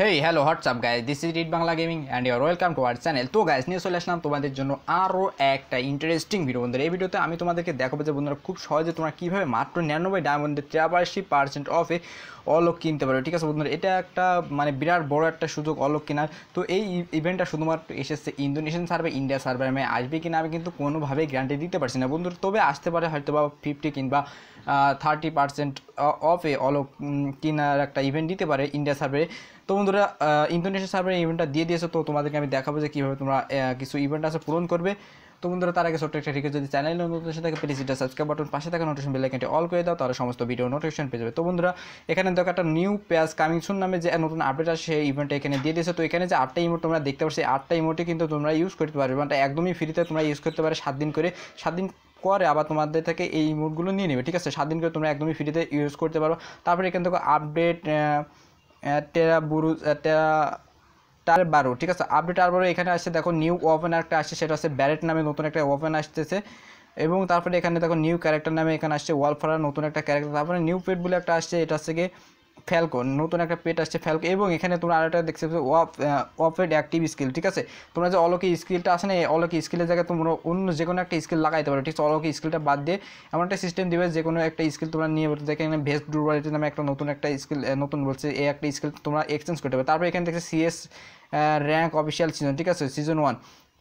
hey hello what's up guys this is read Bangla gaming and ইয়ার welcome to our channel তো guys নিয়ে চলে আসলাম তোমাদের জন্য আরও একটা ইন্টারেস্টিং ভিডিও বন্ধুরা এই ভিডিওতে আমি তোমাদেরকে দেখাবো যে বন্ধুরা খুব সহজে তোমরা কীভাবে মাত্র নিরানব্বই ডায়মন্ডে তিরাশি পার্সেন্ট অফে অলক কিনতে পারো ঠিক আছে বন্ধুরা এটা একটা মানে বিরাট বড় একটা সুযোগ অলক কেনার তো এই ইভেন্টটা শুধুমাত্র এসেছে ইন্দোনেশিয়ান সার্ভে ইন্ডিয়া সার্ভে আমি আসবে কিনা আমি কিন্তু কোনোভাবেই গ্যারান্টি দিতে পারছি না বন্ধুরা তবে আসতে পারে হয়তো বা ফিফটি কিংবা থার্টি পার্সেন্ট অফে অলক কেনার একটা ইভেন্ট দিতে পারে ইন্ডিয়া সার্ভে তো বন্ধুরা বন্ধুরা ইন্দোনেশিয়া সার্ভারে ইভেন্টটা দিয়ে দিয়েছে তো তোমাদেরকে আমি দেখাবো যে কীভাবে তোমরা কিছু ইভেন্ট আছে পূরণ করবে তো বন্ধুরা তার আগে ছোট্ট একটা রিকোয়েস্ট যদি চ্যানেল নোটিফিকেশন থাকে প্লিজ এটা সাবস্ক্রাইব বাটন পাশে থাকা নোটিফিকেশন বেল আইকনটি অল করে দাও তাহলে সমস্ত ভিডিও নোটিফিকেশন পেয়ে যাবে তো বন্ধুরা এখানে দেখো একটা নিউ পেজ কামিং সুন নামে যে নতুন আপডেট আছে সেই ইভেন্টটা এখানে দিয়ে দিয়েছে তো এখানে যে আটটা ইমোট তোমরা দেখতে পাচ্ছ সেই আটটা ইমোটে কিন্তু তোমরা ইউজ করতে পারবে মানে একদমই ফ্রিতে তোমরা ইউজ করতে পারবে সাত দিন করে সাত দিন করে আবার তোমাদের থেকে এই ইমোটগুলো নিয়ে নেবে ঠিক আছে সাত দিন করে তোমরা একদমই ফ্রিতে ইউজ করতে পারো তারপরে এখানে দেখো আপডেট টেরা বুরু টেরা টার বারো ঠিক আছে আপডেট আর বারো এখানে আসছে দেখো নিউ ওপেন একটা আসছে সেটা হচ্ছে ব্যারেট নামে নতুন একটা ওপেন আসতেছে এবং তারপরে এখানে দেখো নিউ ক্যারেক্টার নামে এখানে আসছে ওয়ালফারা নতুন একটা ক্যারেক্টার তারপরে নিউ পেট বলে একটা আসছে এটা হচ্ছে গিয়ে ফ্যালকন নতুন একটা পেট আসছে ফ্যালকন এবং এখানে তোমরা আরেকটা দেখতে পাচ্ছ অফেড অ্যাক্টিভ স্কিল ঠিক আছে তোমরা যে অলকি স্কিলটা আছে না এই অলকি স্কিলের জায়গায় তোমরা অন্য যে কোনো একটা স্কিল লাগাইতে পারো ঠিক আছে অলকি স্কিলটা বাদ দিয়ে এমন একটা সিস্টেম দিবে যে কোনো একটা স্কিল তোমরা নিয়ে দেখে এখানে ভেস্ট ডুরবালিটি নামে একটা নতুন একটা স্কিল নতুন বলছে এই একটা স্কিল তোমরা এক্সচেঞ্জ করতে পারো তারপর এখানে দেখছে সিএস র্যাঙ্ক অফিসিয়াল সিজন ঠিক আছে সিজন ওয়ান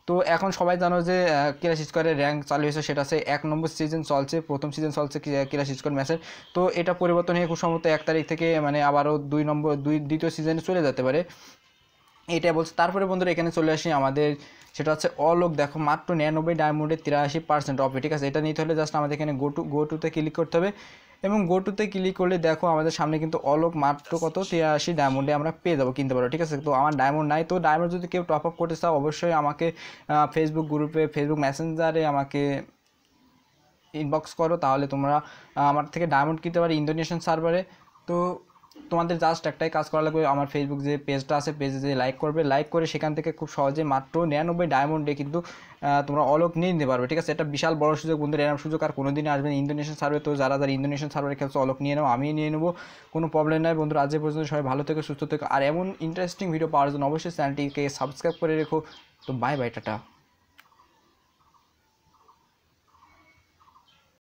তো এখন সবাই জানো যে ক্লাস স্কোয়ারের র্যাঙ্ক চালু হয়েছে সেটা সে এক নম্বর সিজন চলছে প্রথম সিজন চলছে ক্লাস স্কোয়ার ম্যাচের তো এটা পরিবর্তন হয়ে খুব সম্ভবত এক তারিখ থেকে মানে আবারও দুই নম্বর দুই দ্বিতীয় সিজনে চলে যেতে পারে এটা বলছে তারপরে বন্ধুরা এখানে চলে আসি আমাদের সেটা হচ্ছে অলোক দেখো মাত্র নিরানব্বই ডায়মন্ডের তিরাশি পার্সেন্ট অফে ঠিক আছে এটা নিতে হলে জাস্ট আমাদের এখানে গো টু গো টুতে ক্লিক করতে হবে এবং গোটুতে ক্লিক করলে দেখো আমাদের সামনে কিন্তু অলোক মাত্র কত তিরাশি ডায়মন্ডে আমরা পেয়ে যাবো কিনতে পারবো ঠিক আছে তো আমার ডায়মন্ড নাই তো ডায়মন্ড যদি কেউ টপ আপ করতে চাও অবশ্যই আমাকে ফেসবুক গ্রুপে ফেসবুক মেসেঞ্জারে আমাকে ইনবক্স করো তাহলে তোমরা আমার থেকে ডায়মন্ড কিনতে পারো ইন্দোনেশিয়ান সার্ভারে তো তোমাদের জাস্ট একটাই কাজ করা লাগবে আমার ফেসবুক যে পেজটা আছে পেজে যে লাইক করবে লাইক করে সেখান থেকে খুব সহজে মাত্র নিরানব্বই ডায়মন্ডে কিন্তু তোমরা অলক নিয়ে নিতে পারবে ঠিক আছে এটা বিশাল বড় সুযোগ বন্ধু এরকম সুযোগ আর কোনো আসবে ইন্দোনেশিয়ান সার্ভে তো যারা যারা ইন্দোনেশিয়ান সার্ভে খেলছে অলক নিয়ে নাও আমি নিয়ে নেবো কোনো প্রবলেম নাই বন্ধু আজ পর্যন্ত সবাই ভালো থেকে সুস্থ থেকে আর এমন ইন্টারেস্টিং ভিডিও পাওয়ার জন্য অবশ্যই চ্যানেলটিকে সাবস্ক্রাইব করে রেখো তো বাই বাই টাটা